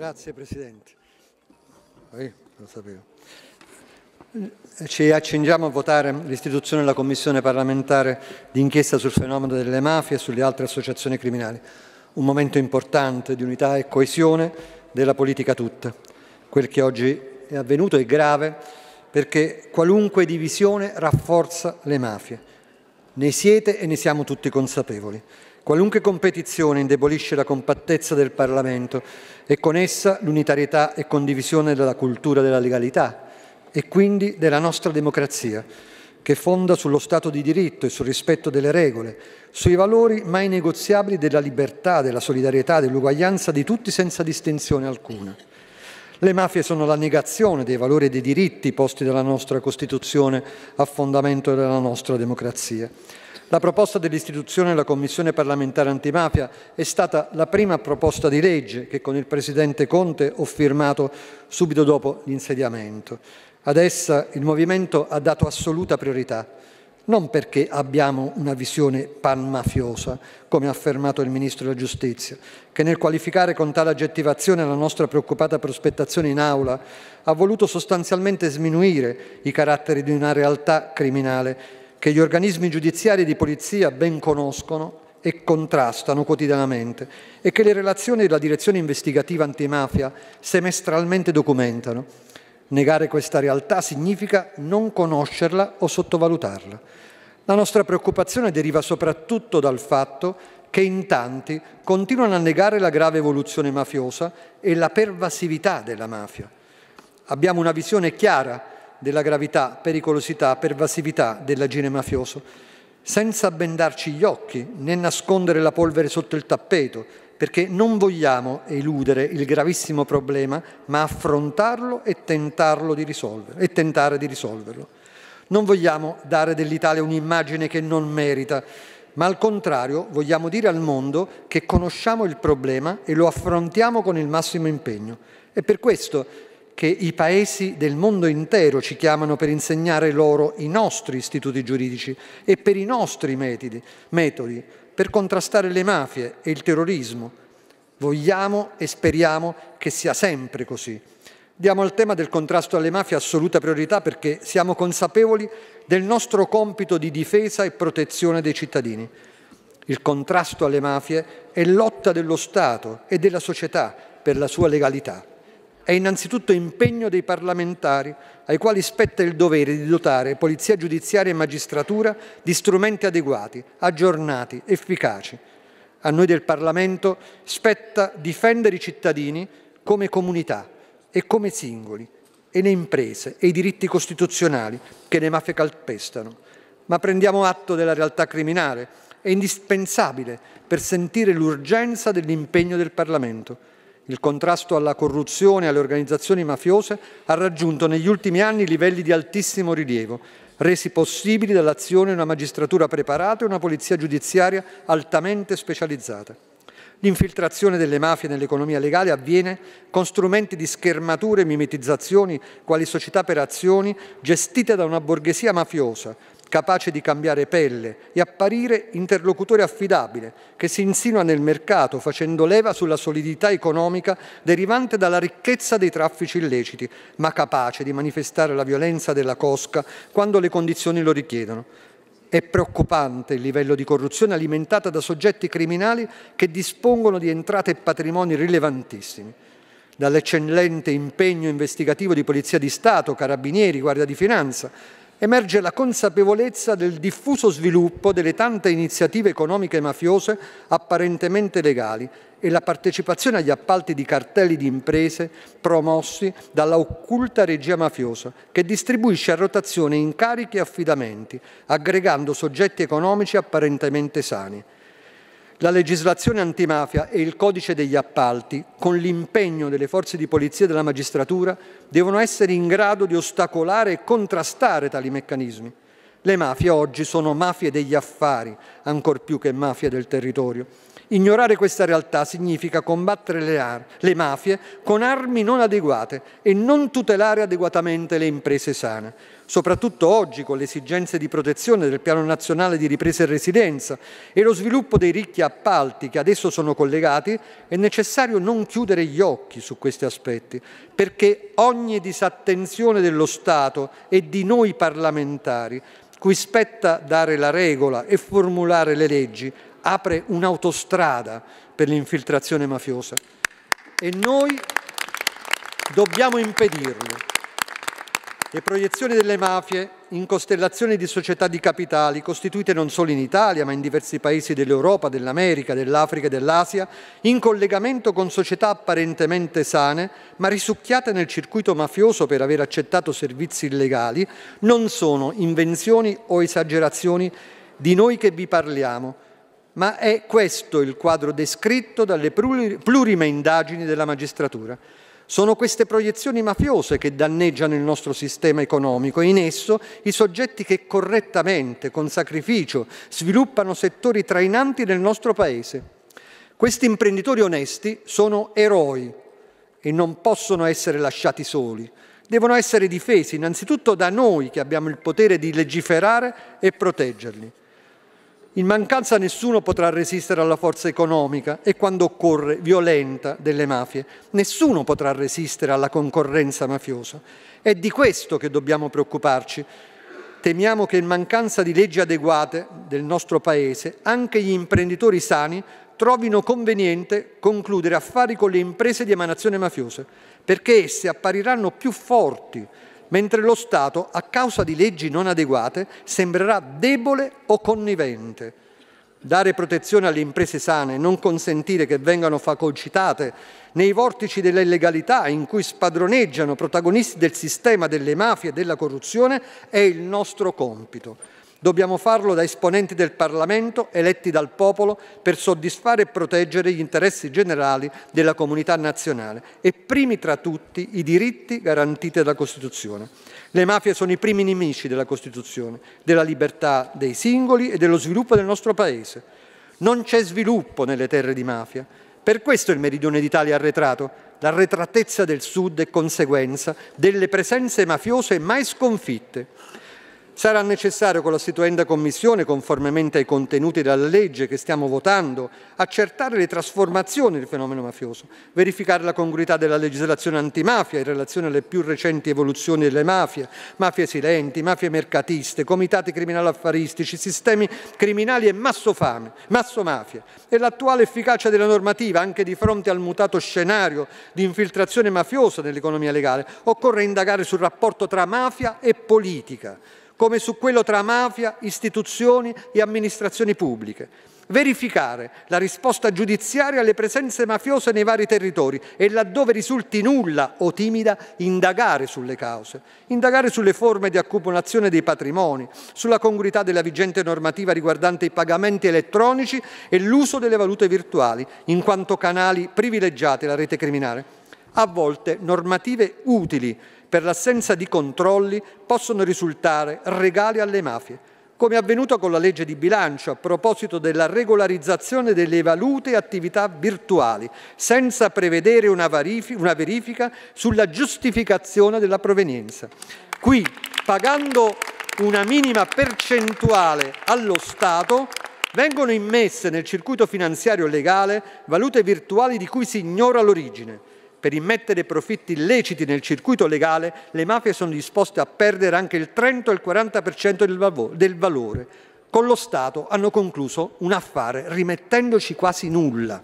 Grazie Presidente. Eh, lo sapevo. Ci accingiamo a votare l'istituzione della Commissione parlamentare d'inchiesta sul fenomeno delle mafie e sulle altre associazioni criminali, un momento importante di unità e coesione della politica tutta. Quel che oggi è avvenuto è grave perché qualunque divisione rafforza le mafie. Ne siete e ne siamo tutti consapevoli. Qualunque competizione indebolisce la compattezza del Parlamento e con essa l'unitarietà e condivisione della cultura della legalità e quindi della nostra democrazia, che fonda sullo Stato di diritto e sul rispetto delle regole, sui valori mai negoziabili della libertà, della solidarietà, dell'uguaglianza di tutti senza distinzione alcuna. Le mafie sono la negazione dei valori e dei diritti posti dalla nostra Costituzione a fondamento della nostra democrazia. La proposta dell'istituzione della Commissione parlamentare antimafia è stata la prima proposta di legge che con il Presidente Conte ho firmato subito dopo l'insediamento. Ad essa il Movimento ha dato assoluta priorità, non perché abbiamo una visione panmafiosa, come ha affermato il Ministro della Giustizia, che nel qualificare con tale aggettivazione la nostra preoccupata prospettazione in aula ha voluto sostanzialmente sminuire i caratteri di una realtà criminale che gli organismi giudiziari di polizia ben conoscono e contrastano quotidianamente e che le relazioni della direzione investigativa antimafia semestralmente documentano. Negare questa realtà significa non conoscerla o sottovalutarla. La nostra preoccupazione deriva soprattutto dal fatto che in tanti continuano a negare la grave evoluzione mafiosa e la pervasività della mafia. Abbiamo una visione chiara della gravità, pericolosità, pervasività dell'agire mafioso, senza bendarci gli occhi né nascondere la polvere sotto il tappeto, perché non vogliamo eludere il gravissimo problema, ma affrontarlo e, di e tentare di risolverlo. Non vogliamo dare dell'Italia un'immagine che non merita, ma al contrario vogliamo dire al mondo che conosciamo il problema e lo affrontiamo con il massimo impegno. E per questo che i paesi del mondo intero ci chiamano per insegnare loro i nostri istituti giuridici e per i nostri metodi, metodi per contrastare le mafie e il terrorismo. Vogliamo e speriamo che sia sempre così. Diamo al tema del contrasto alle mafie assoluta priorità perché siamo consapevoli del nostro compito di difesa e protezione dei cittadini. Il contrasto alle mafie è lotta dello Stato e della società per la sua legalità è innanzitutto impegno dei parlamentari, ai quali spetta il dovere di dotare polizia giudiziaria e magistratura di strumenti adeguati, aggiornati, efficaci. A noi del Parlamento spetta difendere i cittadini come comunità e come singoli, e le imprese e i diritti costituzionali che le mafie calpestano. Ma prendiamo atto della realtà criminale, è indispensabile per sentire l'urgenza dell'impegno del Parlamento. Il contrasto alla corruzione e alle organizzazioni mafiose ha raggiunto negli ultimi anni livelli di altissimo rilievo, resi possibili dall'azione di una magistratura preparata e una polizia giudiziaria altamente specializzata. L'infiltrazione delle mafie nell'economia legale avviene con strumenti di schermature e mimetizzazioni quali società per azioni gestite da una borghesia mafiosa capace di cambiare pelle e apparire interlocutore affidabile che si insinua nel mercato facendo leva sulla solidità economica derivante dalla ricchezza dei traffici illeciti, ma capace di manifestare la violenza della cosca quando le condizioni lo richiedono. È preoccupante il livello di corruzione alimentata da soggetti criminali che dispongono di entrate e patrimoni rilevantissimi. Dall'eccellente impegno investigativo di Polizia di Stato, Carabinieri, Guardia di Finanza, emerge la consapevolezza del diffuso sviluppo delle tante iniziative economiche mafiose apparentemente legali e la partecipazione agli appalti di cartelli di imprese promossi dalla occulta regia mafiosa che distribuisce a rotazione incarichi e affidamenti, aggregando soggetti economici apparentemente sani la legislazione antimafia e il codice degli appalti, con l'impegno delle forze di polizia e della magistratura, devono essere in grado di ostacolare e contrastare tali meccanismi. Le mafie oggi sono mafie degli affari, ancor più che mafie del territorio. Ignorare questa realtà significa combattere le, le mafie con armi non adeguate e non tutelare adeguatamente le imprese sane soprattutto oggi con le esigenze di protezione del Piano Nazionale di Ripresa e Residenza e lo sviluppo dei ricchi appalti che adesso sono collegati, è necessario non chiudere gli occhi su questi aspetti, perché ogni disattenzione dello Stato e di noi parlamentari, cui spetta dare la regola e formulare le leggi, apre un'autostrada per l'infiltrazione mafiosa. E noi dobbiamo impedirlo e proiezioni delle mafie in costellazioni di società di capitali costituite non solo in Italia ma in diversi paesi dell'Europa, dell'America, dell'Africa e dell'Asia, in collegamento con società apparentemente sane ma risucchiate nel circuito mafioso per aver accettato servizi illegali, non sono invenzioni o esagerazioni di noi che vi parliamo, ma è questo il quadro descritto dalle plurime indagini della magistratura. Sono queste proiezioni mafiose che danneggiano il nostro sistema economico e in esso i soggetti che correttamente, con sacrificio, sviluppano settori trainanti nel nostro Paese. Questi imprenditori onesti sono eroi e non possono essere lasciati soli. Devono essere difesi innanzitutto da noi che abbiamo il potere di legiferare e proteggerli. In mancanza nessuno potrà resistere alla forza economica e quando occorre violenta delle mafie. Nessuno potrà resistere alla concorrenza mafiosa. È di questo che dobbiamo preoccuparci. Temiamo che in mancanza di leggi adeguate del nostro Paese anche gli imprenditori sani trovino conveniente concludere affari con le imprese di emanazione mafiosa, perché esse appariranno più forti mentre lo Stato, a causa di leggi non adeguate, sembrerà debole o connivente. Dare protezione alle imprese sane e non consentire che vengano facocitate nei vortici della illegalità in cui spadroneggiano protagonisti del sistema delle mafie e della corruzione è il nostro compito. Dobbiamo farlo da esponenti del Parlamento eletti dal popolo per soddisfare e proteggere gli interessi generali della comunità nazionale e primi tra tutti i diritti garantiti dalla Costituzione. Le mafie sono i primi nemici della Costituzione, della libertà dei singoli e dello sviluppo del nostro Paese. Non c'è sviluppo nelle terre di mafia. Per questo il meridione d'Italia è arretrato. L'arretratezza del Sud è conseguenza delle presenze mafiose mai sconfitte. Sarà necessario con la situenda Commissione, conformemente ai contenuti della legge che stiamo votando, accertare le trasformazioni del fenomeno mafioso, verificare la congruità della legislazione antimafia in relazione alle più recenti evoluzioni delle mafie, mafie silenti, mafie mercatiste, comitati criminali affaristici, sistemi criminali e massofame, massomafia, e l'attuale efficacia della normativa anche di fronte al mutato scenario di infiltrazione mafiosa nell'economia legale. Occorre indagare sul rapporto tra mafia e politica come su quello tra mafia, istituzioni e amministrazioni pubbliche. Verificare la risposta giudiziaria alle presenze mafiose nei vari territori e laddove risulti nulla o timida, indagare sulle cause, indagare sulle forme di accumulazione dei patrimoni, sulla congruità della vigente normativa riguardante i pagamenti elettronici e l'uso delle valute virtuali, in quanto canali privilegiati alla rete criminale. A volte normative utili per l'assenza di controlli possono risultare regali alle mafie, come è avvenuto con la legge di bilancio a proposito della regolarizzazione delle valute e attività virtuali, senza prevedere una, una verifica sulla giustificazione della provenienza. Qui, pagando una minima percentuale allo Stato, vengono immesse nel circuito finanziario legale valute virtuali di cui si ignora l'origine per immettere profitti illeciti nel circuito legale, le mafie sono disposte a perdere anche il 30 o il 40% del valore. Con lo Stato hanno concluso un affare rimettendoci quasi nulla.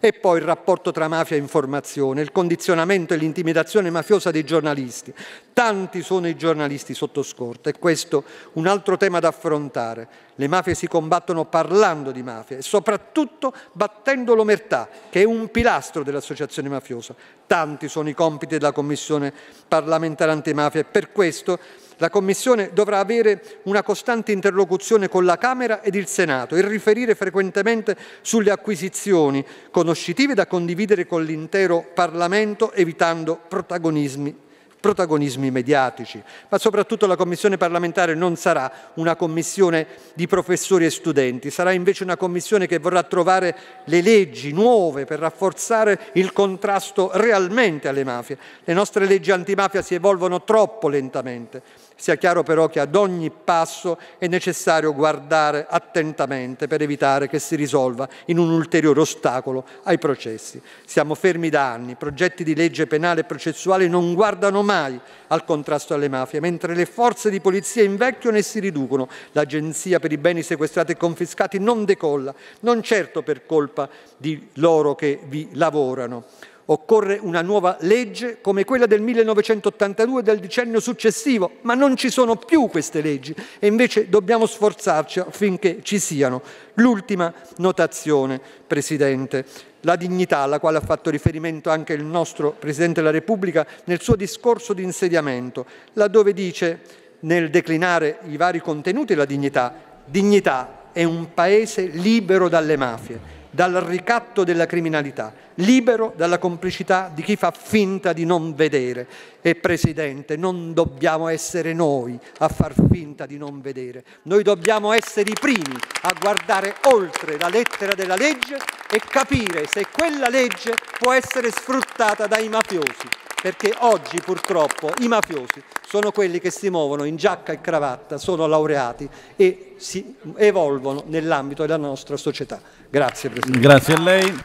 E poi il rapporto tra mafia e informazione, il condizionamento e l'intimidazione mafiosa dei giornalisti. Tanti sono i giornalisti sotto scorta e questo un altro tema da affrontare. Le mafie si combattono parlando di mafia e soprattutto battendo l'omertà, che è un pilastro dell'associazione mafiosa. Tanti sono i compiti della Commissione parlamentare antimafia e per questo la Commissione dovrà avere una costante interlocuzione con la Camera ed il Senato e riferire frequentemente sulle acquisizioni conoscitive da condividere con l'intero Parlamento evitando protagonismi protagonismi mediatici, ma soprattutto la commissione parlamentare non sarà una commissione di professori e studenti, sarà invece una commissione che vorrà trovare le leggi nuove per rafforzare il contrasto realmente alle mafie. Le nostre leggi antimafia si evolvono troppo lentamente sia chiaro però che ad ogni passo è necessario guardare attentamente per evitare che si risolva in un ulteriore ostacolo ai processi. Siamo fermi da anni, progetti di legge penale e processuale non guardano mai al contrasto alle mafie, mentre le forze di polizia invecchiano e si riducono. L'Agenzia per i beni sequestrati e confiscati non decolla, non certo per colpa di loro che vi lavorano. Occorre una nuova legge come quella del 1982 del decennio successivo, ma non ci sono più queste leggi e invece dobbiamo sforzarci affinché ci siano. L'ultima notazione, Presidente, la dignità alla quale ha fatto riferimento anche il nostro Presidente della Repubblica nel suo discorso di insediamento, laddove dice nel declinare i vari contenuti la dignità, dignità è un paese libero dalle mafie dal ricatto della criminalità, libero dalla complicità di chi fa finta di non vedere. E Presidente, non dobbiamo essere noi a far finta di non vedere, noi dobbiamo essere i primi a guardare oltre la lettera della legge e capire se quella legge può essere sfruttata dai mafiosi, perché oggi purtroppo i mafiosi sono quelli che si muovono in giacca e cravatta, sono laureati e si evolvono nell'ambito della nostra società. Grazie Presidente. Grazie a lei.